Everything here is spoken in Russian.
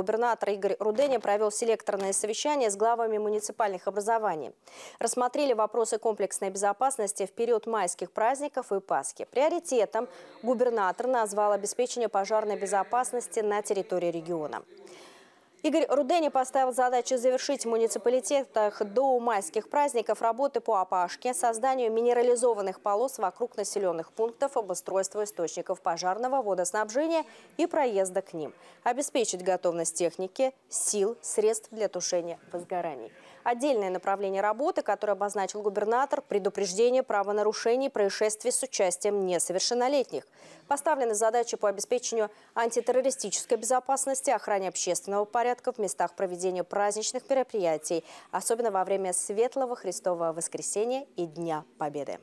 губернатор Игорь Руденя провел селекторное совещание с главами муниципальных образований. Рассмотрели вопросы комплексной безопасности в период майских праздников и Пасхи. Приоритетом губернатор назвал обеспечение пожарной безопасности на территории региона. Игорь Рудени поставил задачу завершить в муниципалитетах до майских праздников работы по опашке, созданию минерализованных полос вокруг населенных пунктов, обустройству источников пожарного, водоснабжения и проезда к ним, обеспечить готовность техники, сил, средств для тушения возгораний. Отдельное направление работы, которое обозначил губернатор – предупреждение правонарушений происшествий с участием несовершеннолетних. Поставлены задачи по обеспечению антитеррористической безопасности, охране общественного порядка, порядка в местах проведения праздничных мероприятий, особенно во время Светлого Христового Воскресения и Дня Победы.